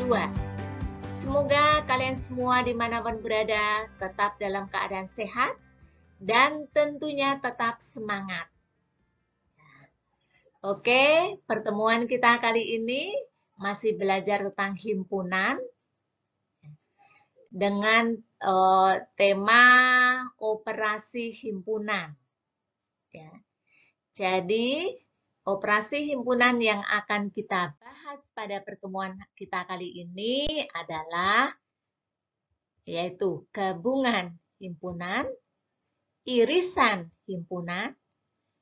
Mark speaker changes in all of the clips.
Speaker 1: 2. Semoga kalian semua dimanapun berada tetap dalam keadaan sehat dan tentunya tetap semangat. Oke, pertemuan kita kali ini masih belajar tentang himpunan dengan uh, tema operasi himpunan. Ya. Jadi, Operasi himpunan yang akan kita bahas pada pertemuan kita kali ini adalah yaitu gabungan himpunan, irisan himpunan,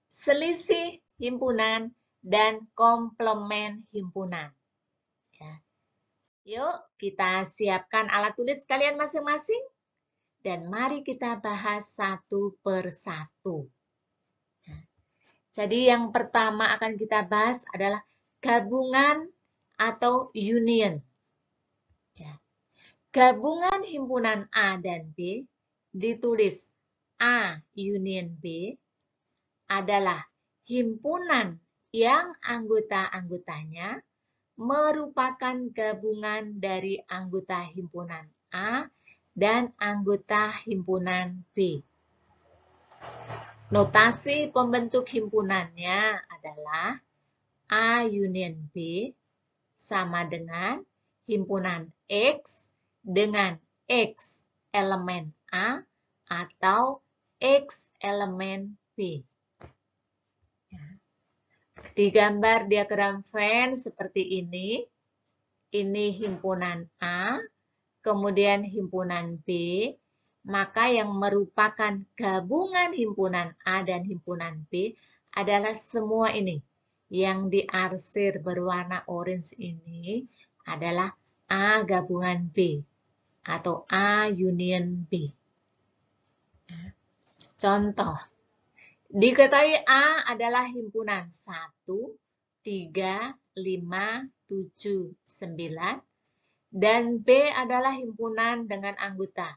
Speaker 1: selisih himpunan, dan komplement himpunan. Ya. Yuk kita siapkan alat tulis kalian masing-masing dan mari kita bahas satu per satu. Jadi yang pertama akan kita bahas adalah gabungan atau union. Ya. Gabungan himpunan A dan B ditulis A union B adalah himpunan yang anggota-anggotanya merupakan gabungan dari anggota himpunan A dan anggota himpunan B. Notasi pembentuk himpunannya adalah A union B sama dengan himpunan X dengan X elemen A atau X elemen B. Ya. Di gambar diagram Venn seperti ini, ini himpunan A, kemudian himpunan B, maka yang merupakan gabungan himpunan A dan himpunan B adalah semua ini. Yang diarsir berwarna orange ini adalah A gabungan B atau A union B. Contoh, diketahui A adalah himpunan 1, 3, 5, 7, 9, dan B adalah himpunan dengan anggota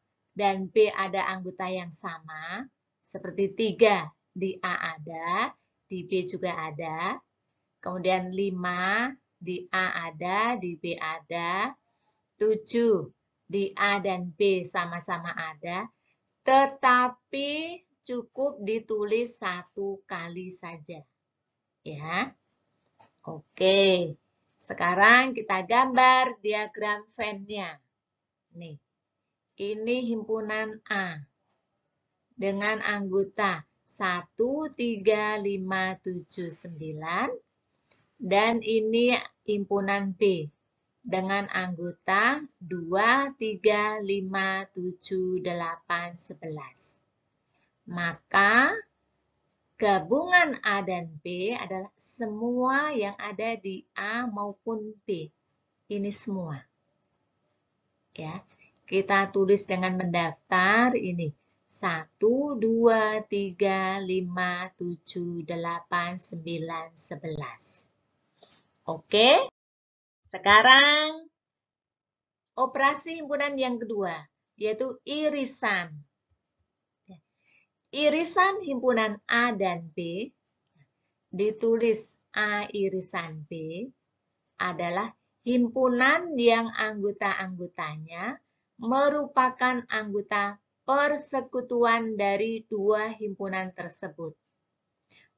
Speaker 1: dan B ada anggota yang sama, seperti 3 di A ada, di B juga ada, kemudian 5 di A ada, di B ada, 7 di A dan B sama-sama ada, tetapi cukup ditulis satu kali saja. Ya, Oke, sekarang kita gambar diagram fan-nya. Nih, ini himpunan A dengan anggota 1, 3, 5, 7, 9. Dan ini himpunan B dengan anggota 2, 3, 5, 7, 8, 11. Maka gabungan A dan B adalah semua yang ada di A maupun B. Ini semua. Ya. Kita tulis dengan mendaftar ini. 1, 2, 3, 5, 7, 8, 9, 11. Oke. Sekarang operasi himpunan yang kedua, yaitu irisan. Irisan himpunan A dan B ditulis A irisan B adalah himpunan yang anggota-anggotanya merupakan anggota persekutuan dari dua himpunan tersebut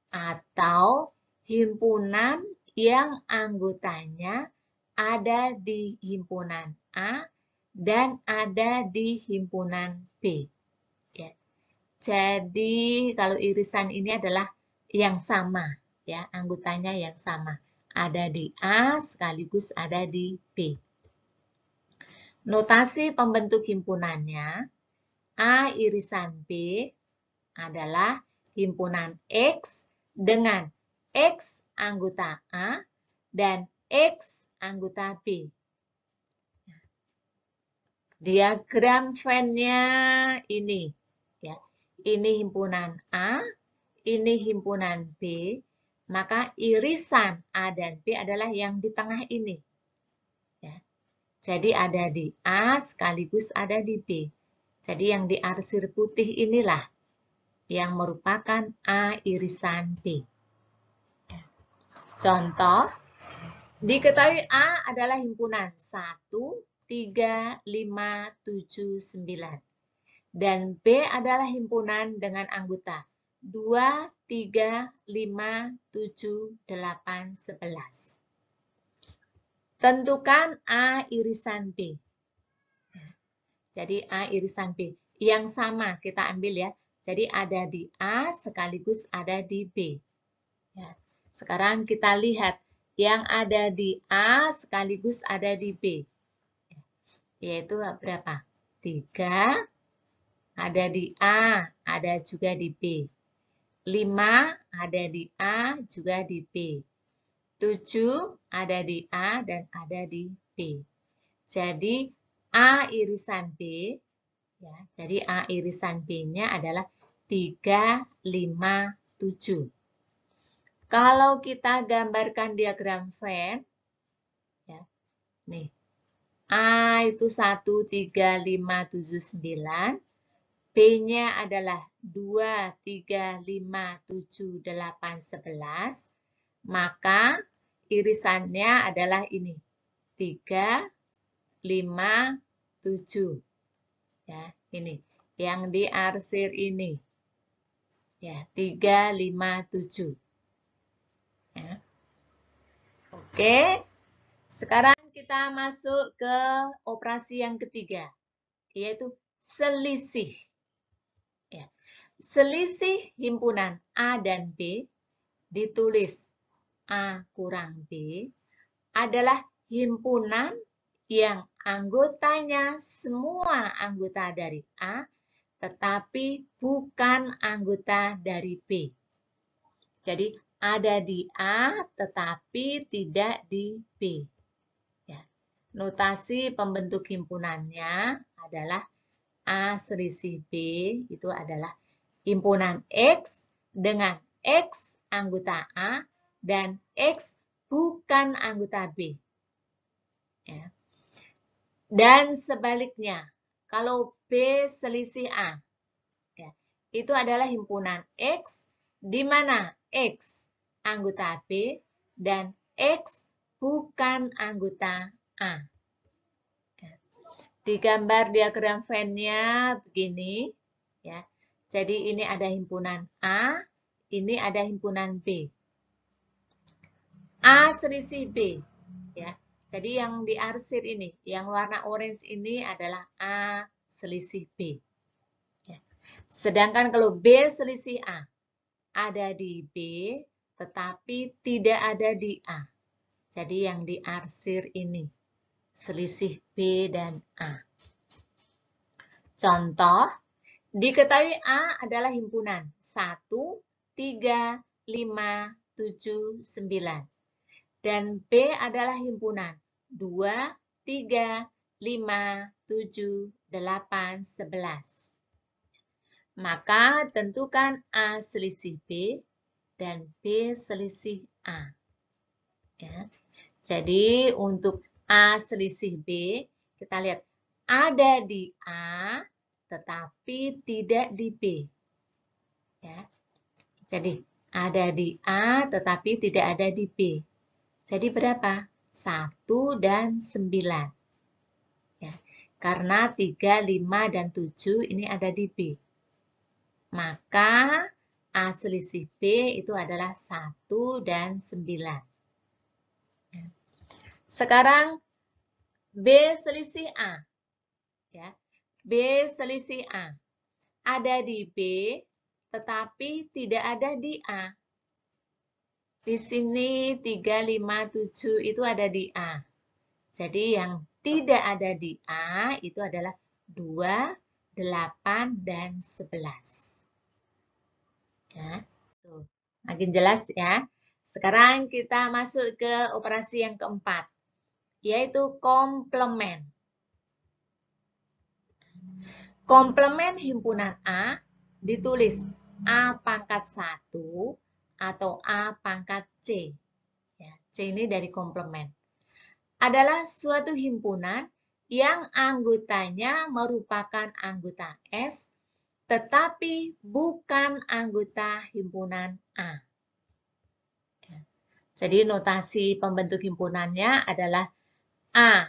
Speaker 1: atau himpunan yang anggotanya ada di himpunan A dan ada di himpunan B. Ya. Jadi kalau irisan ini adalah yang sama, ya anggotanya yang sama, ada di A sekaligus ada di B. Notasi pembentuk himpunannya A irisan B adalah himpunan X dengan X anggota A dan X anggota B. Diagram venn nya ini. Ya. Ini himpunan A, ini himpunan B, maka irisan A dan B adalah yang di tengah ini. Jadi ada di A sekaligus ada di B. Jadi yang diarsir putih inilah yang merupakan A irisan B. Contoh, diketahui A adalah himpunan 1, 3, 5, 7, 9. Dan B adalah himpunan dengan anggota 2, 3, 5, 7, 8, 11. Tentukan A irisan B. Jadi A irisan B. Yang sama kita ambil ya. Jadi ada di A sekaligus ada di B. Ya. Sekarang kita lihat yang ada di A sekaligus ada di B. Ya. Yaitu berapa? 3, ada di A, ada juga di B. 5 ada di A, juga di B. 7 ada di A dan ada di B. Jadi A irisan B, ya, jadi A irisan B-nya adalah 3, 5, 7. Kalau kita gambarkan diagram Venn, ya, nih, A itu 1, 3, 5, 7, 9. B-nya adalah 2, 3, 5, 7, 8, 11 maka irisannya adalah ini. 3, 5, 7. Ya, ini. Yang diarsir ini. Ya, 3, 5, 7. Ya. Oke. Sekarang kita masuk ke operasi yang ketiga. Yaitu selisih. Ya. Selisih himpunan A dan B ditulis A kurang B adalah himpunan yang anggotanya semua anggota dari A tetapi bukan anggota dari B. Jadi ada di A tetapi tidak di B. Ya. Notasi pembentuk himpunannya adalah A serisi B itu adalah himpunan X dengan X anggota A dan X bukan anggota B. Ya. Dan sebaliknya, kalau B selisih A, ya, itu adalah himpunan X, di mana X anggota B dan X bukan anggota A. Ya. Di gambar diagram Venn-nya begini. ya. Jadi ini ada himpunan A, ini ada himpunan B. A selisih B. Ya. Jadi yang diarsir ini, yang warna orange ini adalah A selisih B. Ya. Sedangkan kalau B selisih A, ada di B tetapi tidak ada di A. Jadi yang diarsir ini, selisih B dan A. Contoh, diketahui A adalah himpunan 1, 3, 5, 7, 9. Dan B adalah himpunan 2, 3, 5, 7, 8, 11. Maka tentukan A selisih B dan B selisih A. Ya. Jadi untuk A selisih B, kita lihat ada di A tetapi tidak di B. Ya. Jadi ada di A tetapi tidak ada di B. Jadi berapa? 1 dan 9. Ya, karena 3, 5, dan 7 ini ada di B. Maka A selisih B itu adalah 1 dan 9. Ya. Sekarang B selisih A. Ya, B selisih A. Ada di B, tetapi tidak ada di A. Di sini 357 itu ada di A. Jadi yang tidak ada di A itu adalah 2, 8, dan 11. Ya, tuh, makin jelas ya.
Speaker 2: Sekarang
Speaker 1: kita masuk ke operasi yang keempat, yaitu komplement. Komplement himpunan A ditulis A pangkat 1 atau A pangkat C. Ya, C ini dari komplement. Adalah suatu himpunan yang anggotanya merupakan anggota S, tetapi bukan anggota himpunan A. Ya, jadi notasi pembentuk himpunannya adalah A.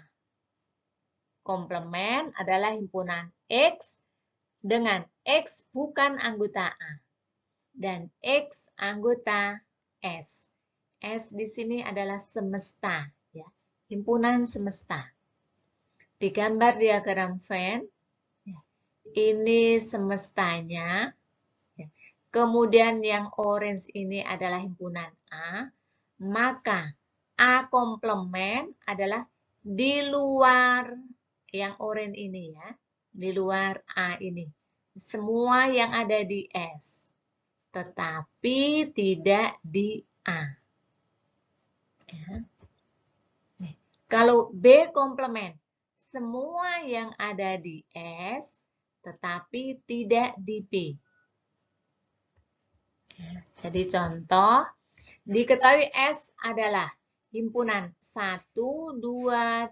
Speaker 1: Komplement adalah himpunan X dengan X bukan anggota A dan X anggota S. S di sini adalah semesta, ya, himpunan semesta. Di gambar diagram Venn, ya, ini semestanya, ya. kemudian yang orange ini adalah himpunan A, maka A komplement adalah di luar yang orange ini ya, di luar A ini. Semua yang ada di S tetapi tidak di A. Ya. Nih. Kalau B komplement, semua yang ada di S tetapi tidak di P. Ya, jadi contoh, diketahui S adalah himpunan 1, 2,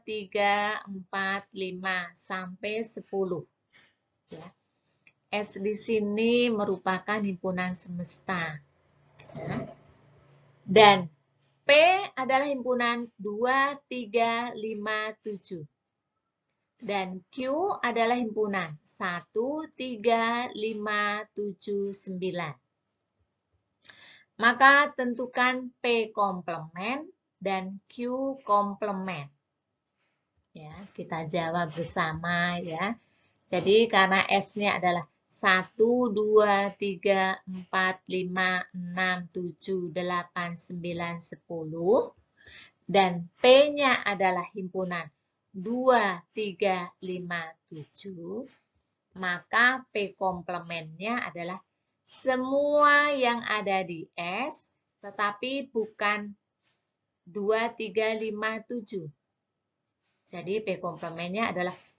Speaker 1: 3, 4, 5, sampai 10. Ya. S di sini merupakan himpunan semesta. Ya. Dan P adalah himpunan 2, 3, 5, 7. Dan Q adalah himpunan 1, 3, 5, 7, 9. Maka tentukan P komplement dan Q komplement. Ya, kita jawab bersama ya. Jadi karena S-nya adalah 1, 2, 3, 4, 5, 6, 7, 8, 9, 10. Dan P-nya adalah himpunan 2, 3, 5, 7. Maka P komplementnya adalah semua yang ada di S, tetapi bukan 2, 3, 5, 7. Jadi P komplementnya adalah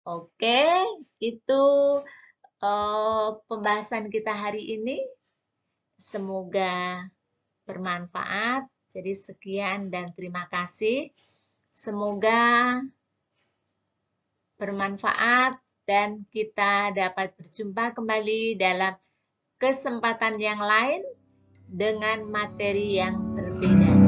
Speaker 1: Oke, itu uh, pembahasan kita hari ini. Semoga bermanfaat. Jadi sekian dan terima kasih. Semoga bermanfaat dan kita dapat berjumpa kembali dalam kesempatan yang lain dengan materi yang berbeda.